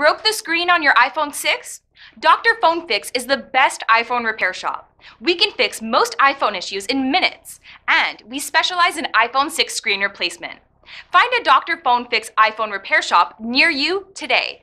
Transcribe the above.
Broke the screen on your iPhone 6? Dr. Phone Fix is the best iPhone repair shop. We can fix most iPhone issues in minutes, and we specialize in iPhone 6 screen replacement. Find a Dr. Phone Fix iPhone repair shop near you today.